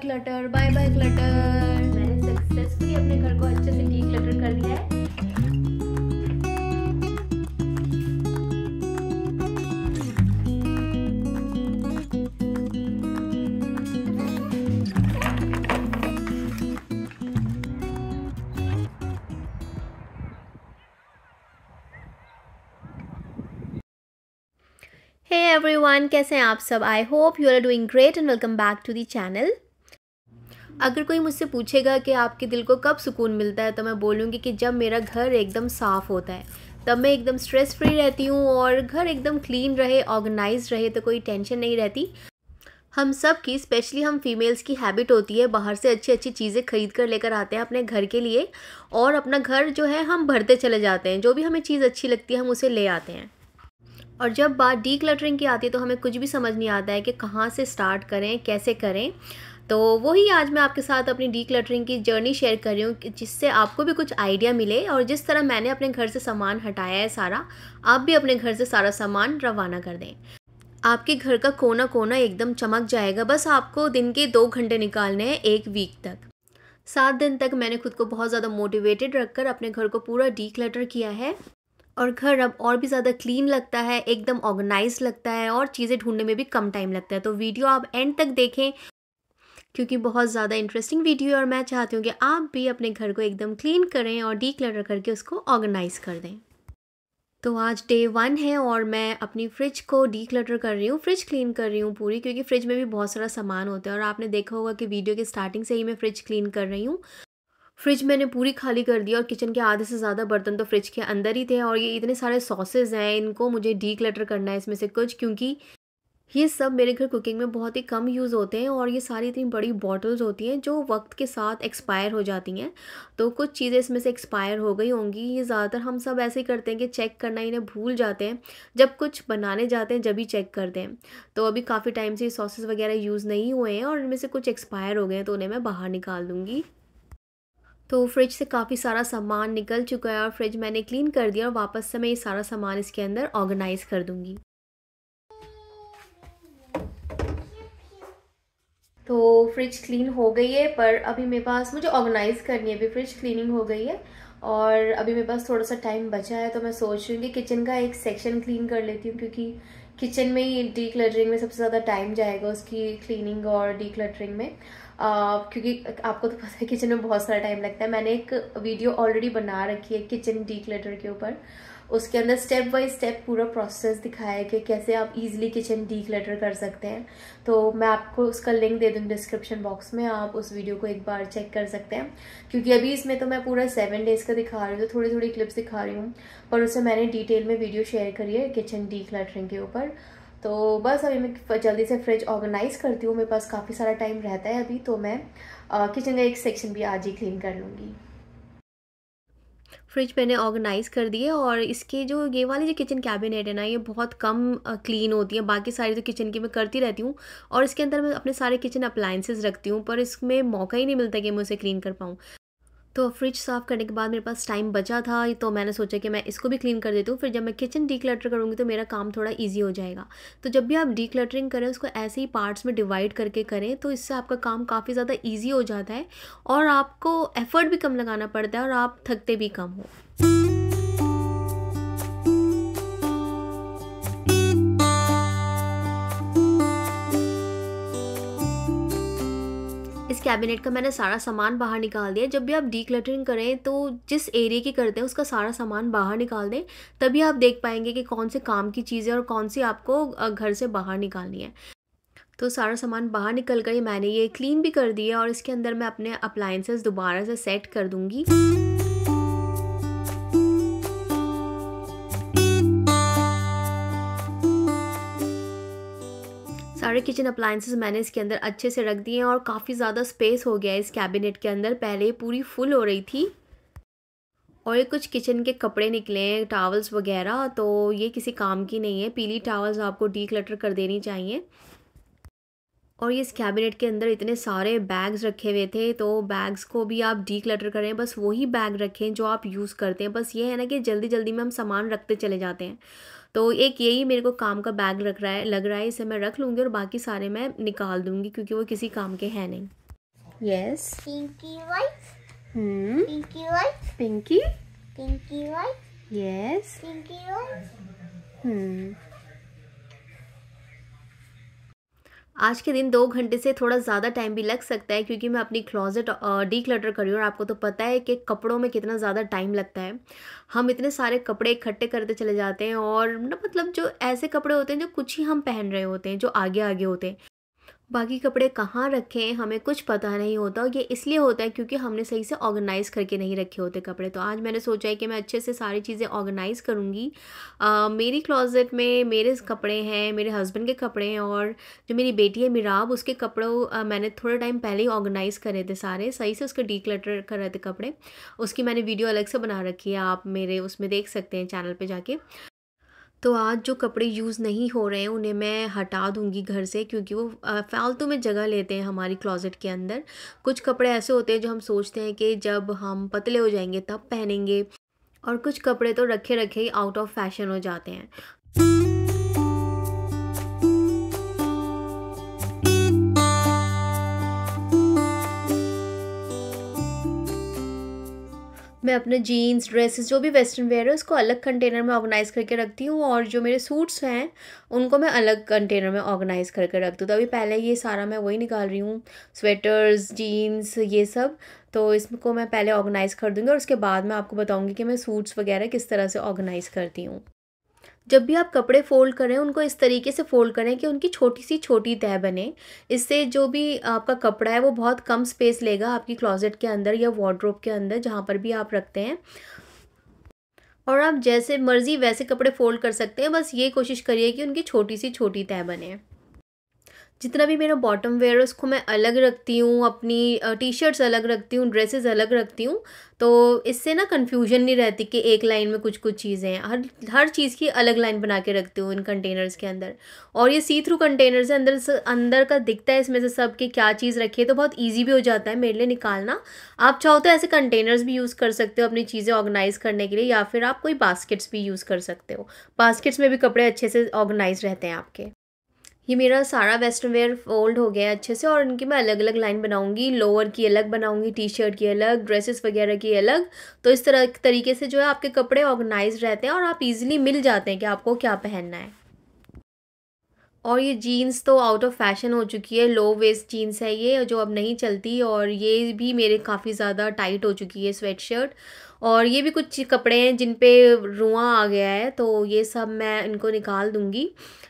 clutter bye bye clutter मैंने successfully अपने घर को अच्छे से क्लटर कर दिया है एवरी वन एवरीवन कैसे हैं आप सब I hope you are doing great and welcome back to the channel अगर कोई मुझसे पूछेगा कि आपके दिल को कब सुकून मिलता है तो मैं बोलूँगी कि जब मेरा घर एकदम साफ़ होता है तब मैं एकदम स्ट्रेस फ्री रहती हूँ और घर एकदम क्लीन रहे ऑर्गेनाइज रहे तो कोई टेंशन नहीं रहती हम सब की स्पेशली हम फीमेल्स की हैबिट होती है बाहर से अच्छी अच्छी चीज़ें खरीद कर लेकर आते हैं अपने घर के लिए और अपना घर जो है हम भरते चले जाते हैं जो भी हमें चीज़ अच्छी लगती है हम उसे ले आते हैं और जब बात डी की आती है तो हमें कुछ भी समझ नहीं आता है कि कहाँ से स्टार्ट करें कैसे करें तो वही आज मैं आपके साथ अपनी डी क्लटरिंग की जर्नी शेयर कर रही हूँ जिससे आपको भी कुछ आइडिया मिले और जिस तरह मैंने अपने घर से सामान हटाया है सारा आप भी अपने घर से सारा सामान रवाना कर दें आपके घर का कोना कोना एकदम चमक जाएगा बस आपको दिन के दो घंटे निकालने हैं एक वीक तक सात दिन तक मैंने खुद को बहुत ज़्यादा मोटिवेटेड रखकर अपने घर को पूरा डी क्लटर किया है और घर अब और भी ज़्यादा क्लीन लगता है एकदम ऑर्गेनाइज लगता है और चीज़ें ढूंढने में भी कम टाइम लगता है तो वीडियो आप एंड तक देखें क्योंकि बहुत ज़्यादा इंटरेस्टिंग वीडियो है और मैं चाहती हूँ कि आप भी अपने घर को एकदम क्लीन करें और डी करके उसको ऑर्गेनाइज़ कर दें तो आज डे वन है और मैं अपनी फ्रिज को डी क्लटर कर रही हूँ फ्रिज क्लीन कर रही हूँ पूरी क्योंकि फ्रिज में भी बहुत सारा सामान होता है और आपने देखा होगा कि वीडियो के स्टार्टिंग से ही मैं फ्रिज क्लीन कर रही हूँ फ्रिज मैंने पूरी खाली कर दी और किचन के आधे से ज़्यादा बर्तन तो फ्रिज के अंदर ही थे और ये इतने सारे सॉसेज हैं इनको मुझे डी क्लटर करना है इसमें से कुछ क्योंकि ये सब मेरे घर कुकिंग में बहुत ही कम यूज़ होते हैं और ये सारी इतनी बड़ी बॉटल्स होती हैं जो वक्त के साथ एक्सपायर हो जाती हैं तो कुछ चीज़ें इसमें से एक्सपायर हो गई होंगी ये ज़्यादातर हम सब ऐसे ही करते हैं कि चेक करना इन्हें भूल जाते हैं जब कुछ बनाने जाते हैं जब ही चेक करते हैं तो अभी काफ़ी टाइम से सॉसेस वगैरह यूज़ नहीं हुए हैं और इनमें से कुछ एक्सपायर हो गए हैं तो उन्हें मैं बाहर निकाल दूँगी तो फ्रिज से काफ़ी सारा सामान निकल चुका है और फ्रिज मैंने क्लीन कर दिया और वापस से मैं ये सारा सामान इसके अंदर ऑर्गेनाइज़ कर दूँगी तो फ्रिज क्लीन हो गई है पर अभी मेरे पास मुझे ऑर्गेनाइज़ करनी है अभी फ्रिज क्लीनिंग हो गई है और अभी मेरे पास थोड़ा सा टाइम बचा है तो मैं सोच रही हूँ कि किचन का एक सेक्शन क्लीन कर लेती हूँ क्योंकि किचन में ही डी क्लटरिंग में सबसे ज़्यादा टाइम जाएगा उसकी क्लीनिंग और डी क्लटरिंग में आ, क्योंकि आपको तो पता है किचन में बहुत सारा टाइम लगता है मैंने एक वीडियो ऑलरेडी बना रखी है किचन डी क्लटर के ऊपर उसके अंदर स्टेप बाय स्टेप पूरा प्रोसेस दिखाया है कि कैसे आप इजीली किचन डी क्लेटर कर सकते हैं तो मैं आपको उसका लिंक दे दूँ डिस्क्रिप्शन बॉक्स में आप उस वीडियो को एक बार चेक कर सकते हैं क्योंकि अभी इसमें तो मैं पूरा सेवन डेज़ का दिखा रही हूँ तो थोड़ी थोड़ी क्लिप्स दिखा रही हूँ पर उससे मैंने डिटेल में वीडियो शेयर करी है किचन डी क्लेटरिंग के ऊपर तो बस अभी मैं जल्दी से फ्रिज ऑर्गेनाइज़ करती हूँ मेरे पास काफ़ी सारा टाइम रहता है अभी तो मैं किचन का एक सेक्शन भी आज ही क्लीन कर लूँगी फ्रिज मैंने ऑर्गेनाइज़ कर दिए और इसके जो ये वाली जो किचन कैबिनेट है ना ये बहुत कम क्लीन होती है बाकी सारी तो किचन की मैं करती रहती हूँ और इसके अंदर मैं अपने सारे किचन अप्लाइंसेज रखती हूँ पर इसमें मौका ही नहीं मिलता कि मैं उसे क्लीन कर पाऊँ तो फ्रिज साफ़ करने के बाद मेरे पास टाइम बचा था तो मैंने सोचा कि मैं इसको भी क्लीन कर देती हूँ फिर जब मैं किचन डी क्लटर करूँगी तो मेरा काम थोड़ा ईजी हो जाएगा तो जब भी आप डी क्लटरिंग करें उसको ऐसे ही पार्ट्स में डिवाइड करके करें तो इससे आपका काम काफ़ी ज़्यादा ईजी हो जाता है और आपको एफ़र्ट भी कम लगाना पड़ता है और आप थकते भी कम हो इस कैबिनेट का मैंने सारा सामान बाहर निकाल दिया जब भी आप डीक्लटरिंग करें तो जिस एरिया की करते हैं उसका सारा सामान बाहर निकाल दें तभी आप देख पाएंगे कि कौन से काम की चीज़ें और कौन सी आपको घर से बाहर निकालनी है तो सारा सामान बाहर निकल गई मैंने ये क्लीन भी कर दिया और इसके अंदर मैं अपने अप्लाइंसेस दोबारा से सेट कर दूँगी सारे किचन अप्लाइंसेस मैंने इसके अंदर अच्छे से रख दिए हैं और काफ़ी ज़्यादा स्पेस हो गया है इस कैबिनेट के अंदर पहले पूरी फुल हो रही थी और ये कुछ किचन के कपड़े निकले हैं टावल्स वगैरह तो ये किसी काम की नहीं है पीली टावल्स आपको डी क्लटर कर देनी चाहिए और ये इस कैबिनेट के अंदर इतने सारे बैग्स रखे हुए थे तो बैग्स को भी आप डी क्लटर करें बस वही बैग रखें जो आप यूज़ करते हैं बस ये है ना कि जल्दी जल्दी में हम सामान रखते चले जाते हैं तो एक यही मेरे को काम का बैग रख रहा है लग रहा है इसे मैं रख लूँगी और बाकी सारे मैं निकाल दूँगी क्योंकि वो किसी काम के हैं नहीं yes pinky white pinky white pinky pinky white yes pinky white आज के दिन दो घंटे से थोड़ा ज़्यादा टाइम भी लग सकता है क्योंकि मैं अपनी क्लॉजेट डी क्लटर करी और आपको तो पता है कि कपड़ों में कितना ज़्यादा टाइम लगता है हम इतने सारे कपड़े इकट्ठे करते चले जाते हैं और ना मतलब जो ऐसे कपड़े होते हैं जो कुछ ही हम पहन रहे होते हैं जो आगे आगे होते हैं बाकी कपड़े कहाँ रखे हैं हमें कुछ पता नहीं होता और ये इसलिए होता है क्योंकि हमने सही से ऑर्गेनाइज़ करके नहीं रखे होते कपड़े तो आज मैंने सोचा है कि मैं अच्छे से सारी चीज़ें ऑर्गेनाइज़ करूँगी मेरी क्लॉजेट में मेरे कपड़े हैं मेरे हस्बैंड के कपड़े हैं और जो मेरी बेटी है मिराब उसके कपड़ों मैंने थोड़े टाइम पहले ही ऑर्गेनाइज़ करे थे सारे सही से उसके डिक्लटर कर रहे थे कपड़े उसकी मैंने वीडियो अलग से बना रखी है आप मेरे उसमें देख सकते हैं चैनल पर जाके तो आज जो कपड़े यूज़ नहीं हो रहे हैं उन्हें मैं हटा दूंगी घर से क्योंकि वो फालतू में जगह लेते हैं हमारी क्लॉज़ेट के अंदर कुछ कपड़े ऐसे होते हैं जो हम सोचते हैं कि जब हम पतले हो जाएंगे तब पहनेंगे और कुछ कपड़े तो रखे रखे ही आउट ऑफ फैशन हो जाते हैं मैं अपने जीन्स ड्रेसेस जो भी वेस्टर्न वेयर है उसको अलग कंटेनर में ऑर्गेनाइज़ करके रखती हूँ और जो मेरे सूट्स हैं उनको मैं अलग कंटेनर में ऑर्गेनाइज़ करके रखती हूँ तो अभी पहले ये सारा मैं वही निकाल रही हूँ स्वेटर्स जीन्स ये सब तो इसको मैं पहले ऑर्गेनाइज़ कर दूँगी और उसके बाद मैं आपको बताऊँगी कि मैं सूट्स वगैरह किस तरह से ऑर्गेनाइज़ करती हूँ जब भी आप कपड़े फ़ोल्ड करें उनको इस तरीके से फ़ोल्ड करें कि उनकी छोटी सी छोटी तह बने इससे जो भी आपका कपड़ा है वो बहुत कम स्पेस लेगा आपकी क्लॉजेट के अंदर या वार्ड्रोब के अंदर जहाँ पर भी आप रखते हैं और आप जैसे मर्ज़ी वैसे कपड़े फ़ोल्ड कर सकते हैं बस ये कोशिश करिए कि उनकी छोटी सी छोटी तय बने जितना भी मेरा बॉटम वेयर है उसको मैं अलग रखती हूँ अपनी टी शर्ट्स अलग रखती हूँ ड्रेसेस अलग रखती हूँ तो इससे ना कन्फ्यूजन नहीं रहती कि एक लाइन में कुछ कुछ चीज़ें हैं हर हर चीज़ की अलग लाइन बना के रखती हूँ इन कंटेनर्स के अंदर और ये सी थ्रू कंटेनर्स है अंदर से अंदर का दिखता है इसमें से सब कि क्या चीज़ रखी है तो बहुत ईजी भी हो जाता है मेरे लिए निकालना आप चाहो तो ऐसे कंटेनर्स भी यूज़ कर सकते हो अपनी चीज़ें ऑर्गेनाइज़ करने के लिए या फिर आप कोई बास्केट्स भी यूज़ कर सकते हो बास्केट्स में भी कपड़े अच्छे से ऑर्गेनाइज रहते हैं आपके ये मेरा सारा वेस्टर्न वेयर फोल्ड हो गया है अच्छे से और इनकी मैं अलग अलग लाइन बनाऊंगी लोअर की अलग बनाऊंगी टी शर्ट की अलग ड्रेसेस वगैरह की अलग तो इस तरह तरीके से जो है आपके कपड़े ऑर्गेनाइज रहते हैं और आप इजीली मिल जाते हैं कि आपको क्या पहनना है और ये जीन्स तो आउट ऑफ फैशन हो चुकी है लो वेस्ट जीन्स है ये जो अब नहीं चलती और ये भी मेरे काफ़ी ज़्यादा टाइट हो चुकी है स्वेट शर्ट और ये भी कुछ कपड़े हैं जिन पे रुआ आ गया है तो ये सब मैं इनको निकाल दूँगी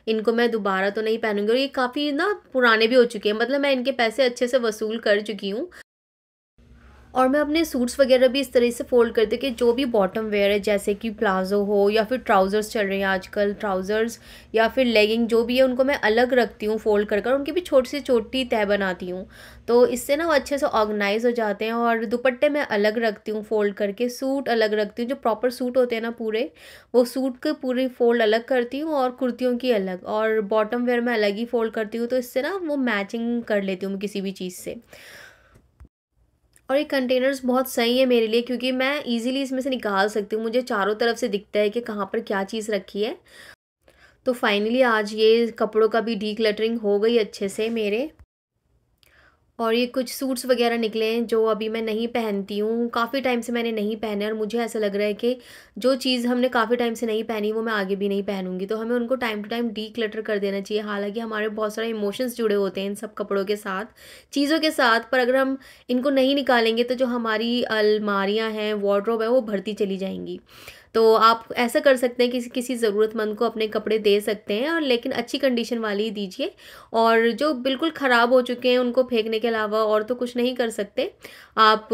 इनको मैं दोबारा तो नहीं पहनूँगी और ये काफ़ी ना पुराने भी हो चुके हैं मतलब मैं इनके पैसे अच्छे से वसूल कर चुकी हूँ और मैं अपने सूट्स वगैरह भी इस तरह से फ़ोल्ड करती हूँ कि जो भी बॉटम वेयर है जैसे कि प्लाजो हो या फिर ट्राउज़र्स चल रहे हैं आजकल ट्राउज़र्स या फिर लेगिंग जो भी है उनको मैं अलग रखती हूँ फ़ोल्ड कर कर उनकी भी छोटी से छोटी तह बनाती हूँ तो इससे ना वो अच्छे से ऑर्गेनाइज हो जाते हैं और दुपट्टे मैं अलग रखती हूँ फ़ोल्ड करके सूट अलग रखती हूँ जो प्रॉपर सूट होते हैं ना पूरे वो सूट के पूरी फ़ोल्ड अलग करती हूँ और कुर्तियों की अलग और बॉटम वेयर मैं अलग ही फ़ोल्ड करती हूँ तो इससे ना वो मैचिंग कर लेती हूँ किसी भी चीज़ से और ये कंटेनर्स बहुत सही है मेरे लिए क्योंकि मैं इजीली इसमें से निकाल सकती हूँ मुझे चारों तरफ से दिखता है कि कहाँ पर क्या चीज़ रखी है तो फाइनली आज ये कपड़ों का भी डी हो गई अच्छे से मेरे और ये कुछ सूट्स वगैरह निकले हैं जो अभी मैं नहीं पहनती हूँ काफ़ी टाइम से मैंने नहीं पहने और मुझे ऐसा लग रहा है कि जो चीज़ हमने काफ़ी टाइम से नहीं पहनी वो मैं आगे भी नहीं पहनूंगी तो हमें उनको टाइम टू टाइम डी कर देना चाहिए हालांकि हमारे बहुत सारे इमोशंस जुड़े होते हैं इन सब कपड़ों के साथ चीज़ों के साथ पर अगर हम इनको नहीं निकालेंगे तो जो हमारी अलमारियाँ हैं वार्ड्रोब है वो भरती चली जाएंगी तो आप ऐसा कर सकते हैं कि किसी ज़रूरतमंद को अपने कपड़े दे सकते हैं और लेकिन अच्छी कंडीशन वाली ही दीजिए और जो बिल्कुल ख़राब हो चुके हैं उनको फेंकने के अलावा और तो कुछ नहीं कर सकते आप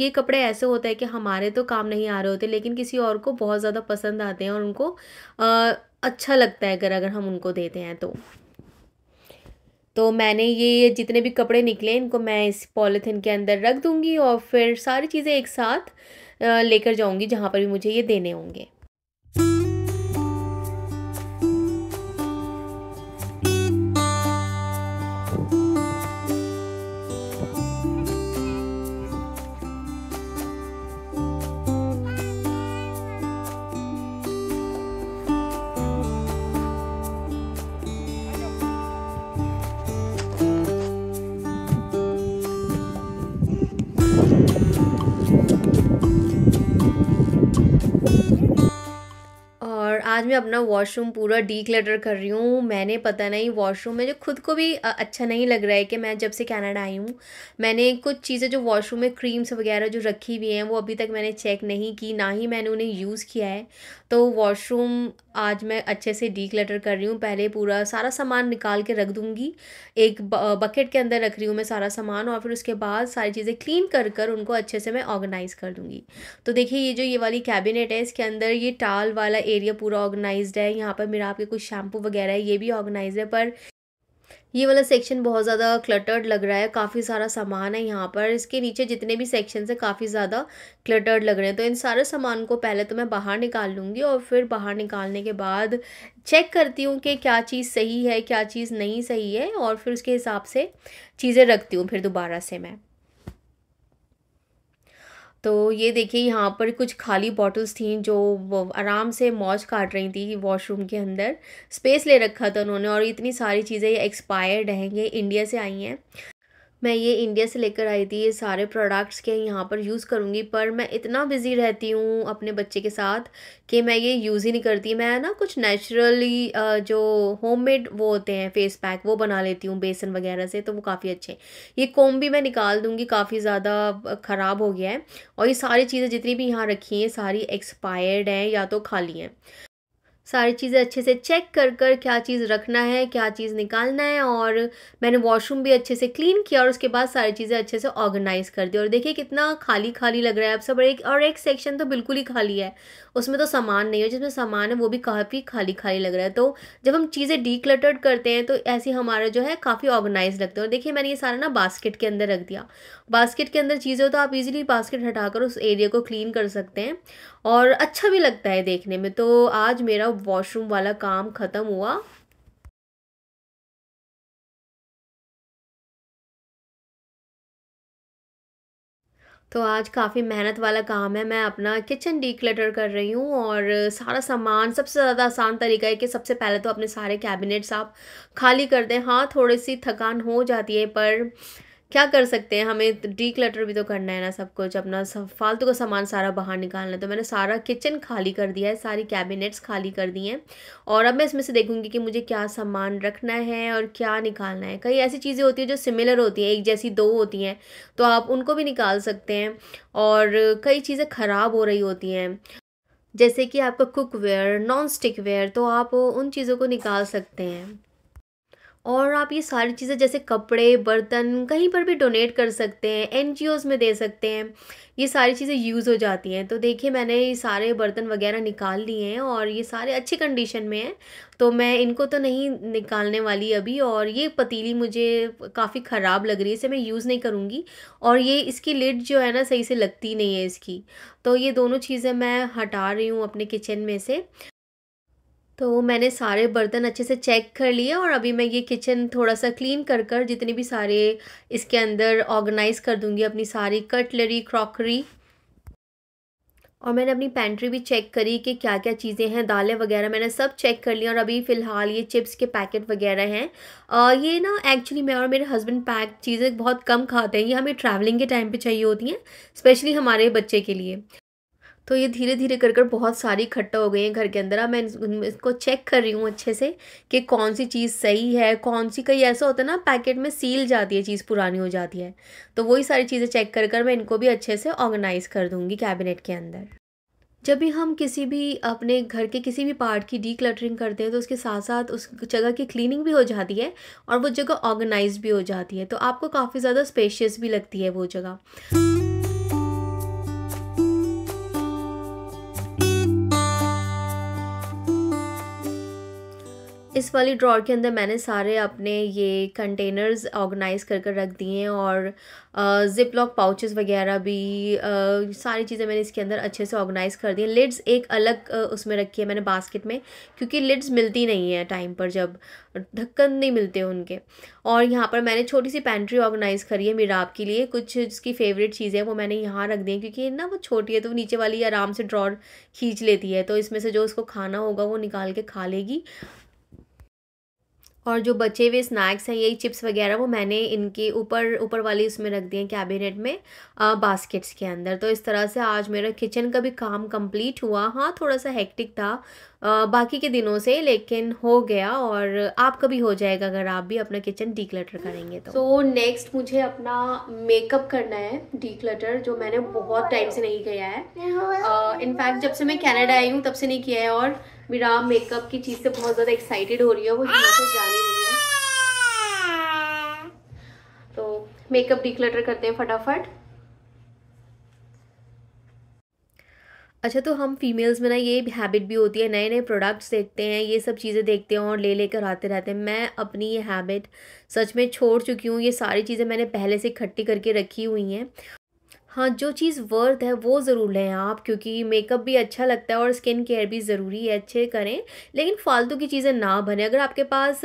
ये कपड़े ऐसे होता है कि हमारे तो काम नहीं आ रहे होते लेकिन किसी और को बहुत ज़्यादा पसंद आते हैं और उनको आ, अच्छा लगता है अगर अगर हम उनको देते हैं तो तो मैंने ये जितने भी कपड़े निकले इनको मैं इस पॉलीथिन के अंदर रख दूँगी और फिर सारी चीज़ें एक साथ लेकर जाऊँगी जहाँ पर भी मुझे ये देने होंगे आज मैं अपना वॉशरूम पूरा डी कर रही हूँ मैंने पता नहीं वॉशरूम में जो खुद को भी अच्छा नहीं लग रहा है कि मैं जब से कनाडा आई हूँ मैंने कुछ चीज़ें जो वॉशरूम में क्रीम्स वगैरह जो रखी हुई हैं वो अभी तक मैंने चेक नहीं की ना ही मैंने उन्हें यूज़ किया है तो वॉशरूम आज मैं अच्छे से डी क्लटर कर रही हूँ पहले पूरा सारा सामान निकाल के रख दूँगी एक बकेट के अंदर रख रही हूँ मैं सारा सामान और फिर उसके बाद सारी चीज़ें क्लीन कर कर उनको अच्छे से मैं ऑर्गेनाइज़ कर दूँगी तो देखिए ये जो ये वाली कैबिनेट है इसके अंदर ये टाल वाला एरिया पूरा ऑर्गेनाइज है यहाँ पर मेरा आपके कुछ शैम्पू वगैरह है ये भी ऑर्गेनाइज है पर ये वाला सेक्शन बहुत ज़्यादा क्लटर्ड लग रहा है काफ़ी सारा सामान है यहाँ पर इसके नीचे जितने भी सेक्शन है काफ़ी ज़्यादा क्लटर्ड लग रहे हैं तो इन सारे सामान को पहले तो मैं बाहर निकाल लूँगी और फिर बाहर निकालने के बाद चेक करती हूँ कि क्या चीज़ सही है क्या चीज़ नहीं सही है और फिर उसके हिसाब से चीज़ें रखती हूँ फिर दोबारा से मैं तो ये देखिए यहाँ पर कुछ खाली बॉटल्स थी जो आराम से मौज काट रही थी वॉशरूम के अंदर स्पेस ले रखा था उन्होंने और इतनी सारी चीज़ें एक्सपायर्ड हैं ये इंडिया से आई हैं मैं ये इंडिया से लेकर आई थी ये सारे प्रोडक्ट्स के यहाँ पर यूज़ करूँगी पर मैं इतना बिज़ी रहती हूँ अपने बच्चे के साथ कि मैं ये यूज़ ही नहीं करती मैं ना कुछ नेचुरली जो होममेड वो होते हैं फेस पैक वो बना लेती हूँ बेसन वगैरह से तो वो काफ़ी अच्छे हैं ये कोम भी मैं निकाल दूँगी काफ़ी ज़्यादा ख़राब हो गया है और ये सारी चीज़ें जितनी भी यहाँ रखी हैं सारी एक्सपायर्ड हैं या तो खाली हैं सारी चीज़ें अच्छे से चेक कर कर क्या चीज़ रखना है क्या चीज़ निकालना है और मैंने वॉशरूम भी अच्छे से क्लीन किया और उसके बाद सारी चीज़ें अच्छे से ऑर्गेनाइज़ कर दी और देखिए कितना खाली खाली लग रहा है अब सब एक और एक सेक्शन तो बिल्कुल ही खाली है उसमें तो सामान नहीं है जिसमें सामान है वो भी काफ़ी खाली खाली लग रहा है तो जब हम चीज़ें डीक्लटर्ड करते हैं तो ऐसे हमारा जो है काफ़ी ऑर्गेनाइज लगता है और देखिए मैंने ये सारा ना बास्केट के अंदर रख दिया बास्केट के अंदर चीज़ें तो आप ईजिली बास्केट हटा उस एरिया को क्लीन कर सकते हैं और अच्छा भी लगता है देखने में तो आज मेरा तब वॉशरूम वाला काम ख़त्म हुआ तो आज काफ़ी मेहनत वाला काम है मैं अपना किचन डीक्लटर कर रही हूँ और सारा सामान सबसे ज़्यादा आसान तरीका है कि सबसे पहले तो अपने सारे कैबिनेट्स आप खाली कर दें हाँ थोड़ी सी थकान हो जाती है पर क्या कर सकते हैं हमें डी क्लटर भी तो करना है ना सब कुछ अपना सब फालतू का सामान सारा बाहर निकालना है तो मैंने सारा किचन खाली कर दिया है सारी कैबिनेट्स खाली कर दी हैं और अब मैं इसमें से देखूंगी कि मुझे क्या सामान रखना है और क्या निकालना है कई ऐसी चीज़ें होती हैं जो सिमिलर होती हैं एक जैसी दो होती हैं तो आप उनको भी निकाल सकते हैं और कई चीज़ें ख़राब हो रही होती हैं जैसे कि आपका कुकवेयर नॉन स्टिक वेयर तो आप उन चीज़ों को निकाल सकते हैं और आप ये सारी चीज़ें जैसे कपड़े बर्तन कहीं पर भी डोनेट कर सकते हैं एन में दे सकते हैं ये सारी चीज़ें यूज़ हो जाती हैं तो देखिए मैंने ये सारे बर्तन वगैरह निकाल लिए हैं और ये सारे अच्छे कंडीशन में हैं तो मैं इनको तो नहीं निकालने वाली अभी और ये पतीली मुझे काफ़ी ख़राब लग रही है इसे मैं यूज़ नहीं करूँगी और ये इसकी लिड जो है ना सही से लगती नहीं है इसकी तो ये दोनों चीज़ें मैं हटा रही हूँ अपने किचन में से तो मैंने सारे बर्तन अच्छे से चेक कर लिए और अभी मैं ये किचन थोड़ा सा क्लीन कर कर जितने भी सारे इसके अंदर ऑर्गेनाइज़ कर दूँगी अपनी सारी कटलरी क्रॉकरी और मैंने अपनी पेंट्री भी चेक करी कि क्या क्या चीज़ें हैं दालें वगैरह मैंने सब चेक कर लिया और अभी फ़िलहाल ये चिप्स के पैकेट वगैरह हैं आ, ये ना एक्चुअली मैं और मेरे हस्बैंड पैक चीज़ें बहुत कम खाते हैं ये हमें ट्रैवलिंग के टाइम पे चाहिए होती हैं स्पेशली हमारे बच्चे के लिए तो ये धीरे धीरे कर कर बहुत सारी इकट्ठा हो गई हैं घर के अंदर अब मैं इसको चेक कर रही हूँ अच्छे से कि कौन सी चीज़ सही है कौन सी कहीं ऐसा होता है ना पैकेट में सील जाती है चीज़ पुरानी हो जाती है तो वही सारी चीज़ें चेक कर कर मैं इनको भी अच्छे से ऑर्गेनाइज़ कर दूँगी कैबिनेट के अंदर जब भी हम किसी भी अपने घर के किसी भी पार्ट की डी करते हैं तो उसके साथ साथ उस जगह की क्लीनिंग भी हो जाती है और वो जगह ऑर्गेनाइज भी हो जाती है तो आपको काफ़ी ज़्यादा स्पेशियस भी लगती है वो जगह इस वाली ड्रॉर के अंदर मैंने सारे अपने ये कंटेनर्स ऑर्गेनाइज कर कर रख दिए हैं और ज़िप लॉक पाउचेस वगैरह भी सारी चीज़ें मैंने इसके अंदर अच्छे से ऑर्गेनाइज कर दी हैं लिड्स एक अलग उसमें रखी है मैंने बास्केट में क्योंकि लिड्स मिलती नहीं है टाइम पर जब ढक्कन नहीं मिलते उनके और यहाँ पर मैंने छोटी सी पेंट्री ऑर्गेनाइज़ करी है मीराब के लिए कुछ जिसकी फेवरेट चीज़ें वो मैंने यहाँ रख दी हैं क्योंकि ना वो छोटी है तो नीचे वाली आराम से ड्रॉर खींच लेती है तो इसमें से जो उसको खाना होगा वो निकाल के खा लेगी और जो बचे हुए स्नैक्स हैं यही चिप्स वगैरह वो मैंने इनके ऊपर ऊपर वाली उसमें रख दिए कैबिनेट में आ, बास्केट्स के अंदर तो इस तरह से आज मेरा किचन का भी काम कंप्लीट हुआ हाँ थोड़ा सा हेक्टिक था आ, बाकी के दिनों से लेकिन हो गया और आपका भी हो जाएगा अगर आप भी अपना किचन डीक्लटर करेंगे तो नेक्स्ट so, नेक्स्ट मुझे अपना मेकअप करना है डीक्लटर जो मैंने बहुत टाइम से नहीं किया है इनफैक्ट जब से मैं कैनेडा आई हूँ तब से नहीं किया है और मेरा मेकअप की चीज़ से बहुत ज़्यादा एक्साइटेड हो रही है वो यहाँ से जा रही है तो मेकअप डिक्लटर करते हैं फटाफट अच्छा तो हम फीमेल्स में ना ये हैबिट भी होती है नए नए प्रोडक्ट्स देखते हैं ये सब चीज़ें देखते हैं और ले लेकर आते रहते हैं मैं अपनी ये हैबिट सच में छोड़ चुकी हूँ ये सारी चीज़ें मैंने पहले से इकट्ठी करके रखी हुई हैं हाँ जो चीज़ वर्थ है वो ज़रूर लें आप क्योंकि मेकअप भी अच्छा लगता है और स्किन केयर भी ज़रूरी है अच्छे करें लेकिन फ़ालतू की चीज़ें ना बने अगर आपके पास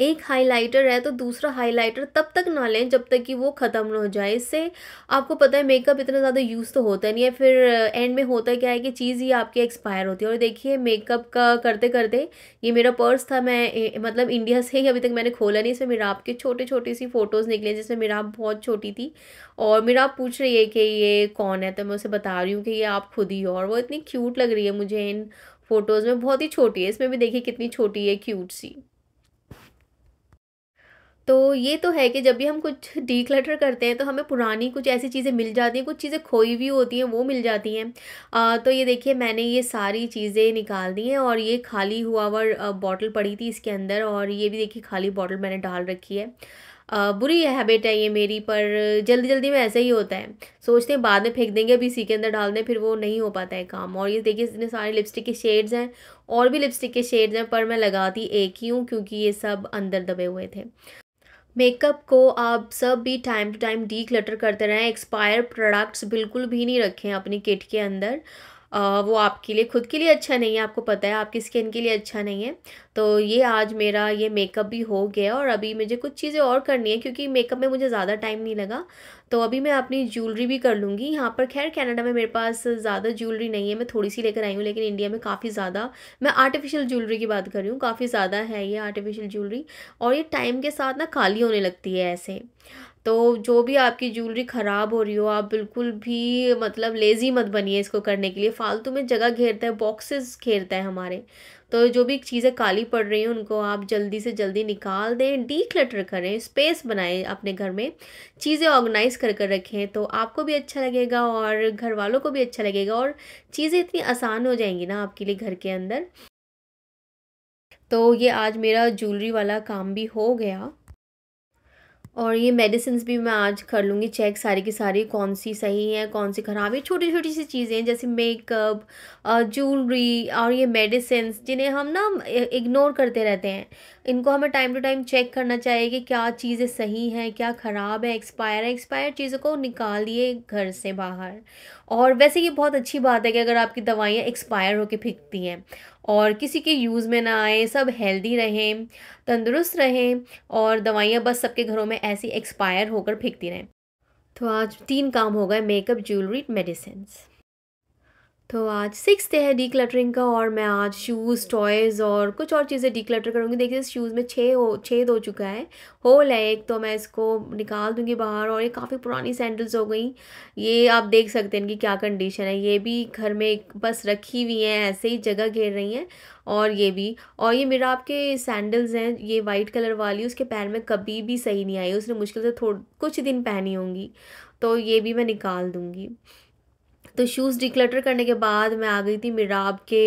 एक हाइलाइटर है तो दूसरा हाइलाइटर तब तक ना लें जब तक कि वो ख़त्म ना हो जाए इससे आपको पता है मेकअप इतना ज़्यादा यूज़ तो होता नहीं है फिर एंड uh, में होता क्या है कि चीज़ ही आपकी एक्सपायर होती है और देखिए मेकअप का करते करते ये मेरा पर्स था मैं मतलब इंडिया से ही अभी तक मैंने खोला नहीं इसमें मेरा आपके छोटे छोटे सी फ़ोटोज़ निकले जिसमें मेरा आप बहुत छोटी थी और मेरा आप पूछ रही है कि ये कौन है तो मैं उसे बता रही हूँ कि ये आप खुद ही हो और वो इतनी क्यूट लग रही है मुझे इन फ़ोटोज़ में बहुत ही छोटी है इसमें भी देखिए कितनी छोटी है क्यूट सी तो ये तो है कि जब भी हम कुछ डी करते हैं तो हमें पुरानी कुछ ऐसी चीज़ें मिल जाती हैं कुछ चीज़ें खोई हुई होती हैं वो मिल जाती हैं तो ये देखिए मैंने ये सारी चीज़ें निकाल दी हैं और ये खाली हुआ वर बॉटल पड़ी थी इसके अंदर और ये भी देखिए खाली बॉटल मैंने डाल रखी है आ, बुरी हैबिट है ये मेरी पर जल्दी जल्दी में ऐसा ही होता है सोचते हैं बाद में फेंक देंगे अभी इसी के अंदर डाल दें फिर वो नहीं हो पाता है काम और ये देखिए इतने सारे लिपस्टिक के शेड्स हैं और भी लिपस्टिक के शेड्स हैं पर मैं लगाती एक ही हूँ क्योंकि ये सब अंदर दबे हुए थे मेकअप को आप सब भी टाइम टू टाइम डी करते रहें एक्सपायर प्रोडक्ट्स बिल्कुल भी नहीं रखें अपनी किट के अंदर वो आपके लिए ख़ुद के लिए अच्छा नहीं है आपको पता है आपकी स्किन के लिए अच्छा नहीं है तो ये आज मेरा ये मेकअप भी हो गया और अभी मुझे कुछ चीज़ें और करनी है क्योंकि मेकअप में मुझे ज़्यादा टाइम नहीं लगा तो अभी मैं अपनी ज्वेलरी भी कर लूँगी यहाँ पर खैर कनाडा में मेरे पास ज़्यादा ज्वेलरी नहीं है मैं थोड़ी सी लेकर आई हूँ लेकिन इंडिया में काफ़ी ज़्यादा मैं आर्टिफिशियल ज्वेलरी की बात कर रही हूँ काफ़ी ज़्यादा है ये आर्टिफिशियल ज्वेलरी और ये टाइम के साथ ना खाली होने लगती है ऐसे तो जो भी आपकी ज्वेलरी ख़राब हो रही हो आप बिल्कुल भी मतलब लेज़ी मत बनिए इसको करने के लिए फालतू में जगह घेरता है बॉक्सेस घेरता है हमारे तो जो भी चीज़ें काली पड़ रही हैं उनको आप जल्दी से जल्दी निकाल दें डी क्लटर करें स्पेस बनाएं अपने घर में चीज़ें ऑर्गेनाइज कर कर रखें तो आपको भी अच्छा लगेगा और घर वालों को भी अच्छा लगेगा और चीज़ें इतनी आसान हो जाएंगी ना आपके लिए घर के अंदर तो ये आज मेरा ज्वेलरी वाला काम भी हो गया और ये मेडिसिन भी मैं आज कर लूँगी चेक सारी की सारी कौन सी सही है कौन सी ख़राब है छोटी छोटी सी चीज़ें जैसे मेकअप ज्वेलरी और ये मेडिसिन जिन्हें हम ना इग्नोर करते रहते हैं इनको हमें टाइम टू टाइम चेक करना चाहिए कि क्या चीज़ें सही हैं क्या ख़राब है एक्सपायर है एक्सपायर चीज़ों को निकालिए घर से बाहर और वैसे ये बहुत अच्छी बात है कि अगर आपकी दवाइयाँ एक्सपायर होकर फेंकती हैं और किसी के यूज़ में ना आए सब हेल्दी रहें तंदुरुस्त रहें और दवाइयाँ बस सबके घरों में ऐसी एक्सपायर होकर फेंकती रहें तो आज तीन काम हो गए मेकअप ज्वेलरी मेडिसिन तो आज सिक्स डे है डी क्लटरिंग का और मैं आज शूज़ टॉयज़ और कुछ और चीज़ें डी क्लटर करूँगी देखिए शूज़ में छः हो छेद हो चुका है होल है एक तो मैं इसको निकाल दूँगी बाहर और ये काफ़ी पुरानी सैंडल्स हो गई ये आप देख सकते हैं इनकी क्या कंडीशन है ये भी घर में बस रखी हुई हैं ऐसे ही जगह घेर रही हैं और ये भी और ये मेरा आपके सैंडल्स हैं ये वाइट कलर वाली उसके पैर में कभी भी सही नहीं आई उसने मुश्किल से थोड़ कुछ दिन पहनी होंगी तो ये भी मैं निकाल दूँगी तो शूज़ डिक्लटर करने के बाद मैं आ गई थी मिराब के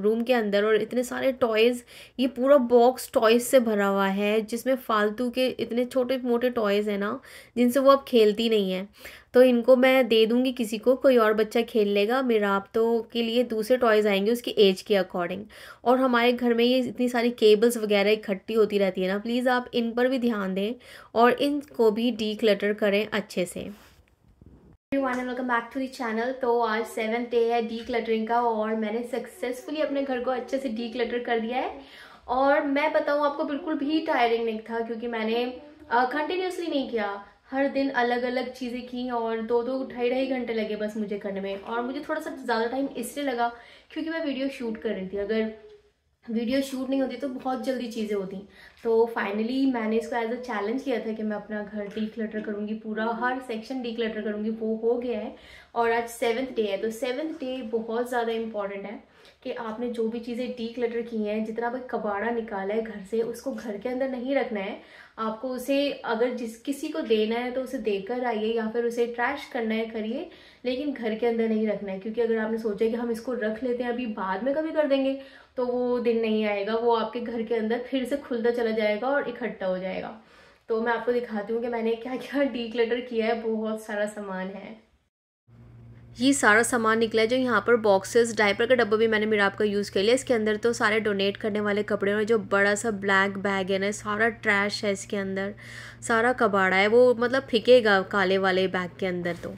रूम के अंदर और इतने सारे टॉयज़ ये पूरा बॉक्स टॉयज़ से भरा हुआ है जिसमें फालतू के इतने छोटे मोटे टॉयज़ हैं ना जिनसे वो अब खेलती नहीं है तो इनको मैं दे दूँगी किसी को कोई और बच्चा खेल लेगा मिराब तो के लिए दूसरे टॉयज़ आएंगे उसकी एज के अकॉर्डिंग और हमारे घर में ये इतनी सारी केबल्स वगैरह इकट्ठी होती रहती है ना प्लीज़ आप इन पर भी ध्यान दें और इनको भी डी करें अच्छे से everyone and welcome back to the channel तो आज सेवन डे है डी क्लटरिंग का और मैंने सक्सेसफुली अपने घर को अच्छे से डी क्लटर कर दिया है और मैं बताऊँ आपको बिल्कुल भी टायरिंग नहीं था क्योंकि मैंने कंटिन्यूसली uh, नहीं किया हर दिन अलग अलग चीज़ें की और दो दो ढाई ढाई घंटे लगे बस मुझे करने में और मुझे थोड़ा सा ज़्यादा टाइम इसलिए लगा क्योंकि मैं वीडियो शूट कर रही थी अगर वीडियो शूट नहीं होती तो बहुत जल्दी चीज़ें होती तो फाइनली मैंने इसको एज अ चैलेंज किया था कि मैं अपना घर डी क्लटर करूँगी पूरा हर सेक्शन डी क्लटर करूँगी वो हो गया है और आज सेवन्थ डे है तो सेवन्थ डे बहुत ज़्यादा इम्पॉर्टेंट है कि आपने जो भी चीज़ें डी क्लटर की हैं जितना भी कबाड़ा निकाला है घर से उसको घर के अंदर नहीं रखना है आपको उसे अगर जिस किसी को देना है तो उसे देकर आइए या फिर उसे ट्रैश करना है करिए लेकिन घर के अंदर नहीं रखना है क्योंकि अगर आपने सोचा कि हम इसको रख लेते हैं अभी बाद में कभी कर देंगे तो वो दिन नहीं आएगा वो आपके घर के अंदर फिर से खुलता चला जाएगा और इकट्ठा हो जाएगा तो मैं आपको दिखाती हूँ कि मैंने क्या क्या डी किया है बहुत सारा सामान है ये सारा सामान निकला है जो यहाँ पर बॉक्सेस डायपर का डब्बा भी मैंने मेरा आपका यूज़ कर लिया इसके अंदर तो सारे डोनेट करने वाले कपड़े और जो बड़ा सा ब्लैक बैग है ना सारा ट्रैश है इसके अंदर सारा कबाड़ा है वो मतलब फिकेगा काले वाले बैग के अंदर तो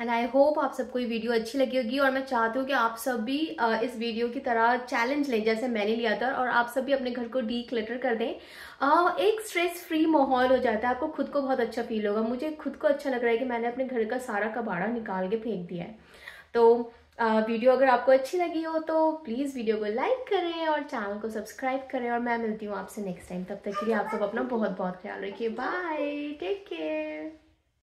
एंड आई होप आप सबको ये वीडियो अच्छी लगी होगी और मैं चाहती हूँ कि आप सब भी इस वीडियो की तरह चैलेंज लें जैसे मैंने लिया था और आप सब भी अपने घर को डी क्लटर कर दें एक स्ट्रेस फ्री माहौल हो जाता है आपको खुद को बहुत अच्छा फील होगा मुझे खुद को अच्छा लग रहा है कि मैंने अपने घर का सारा कबाड़ा निकाल के फेंक दिया है तो वीडियो अगर आपको अच्छी लगी हो तो प्लीज़ वीडियो को लाइक करें और चैनल को सब्सक्राइब करें और मैं मिलती हूँ आपसे नेक्स्ट टाइम तब तक के लिए आप सब अपना बहुत बहुत ख्याल रखिए बाय टेक केयर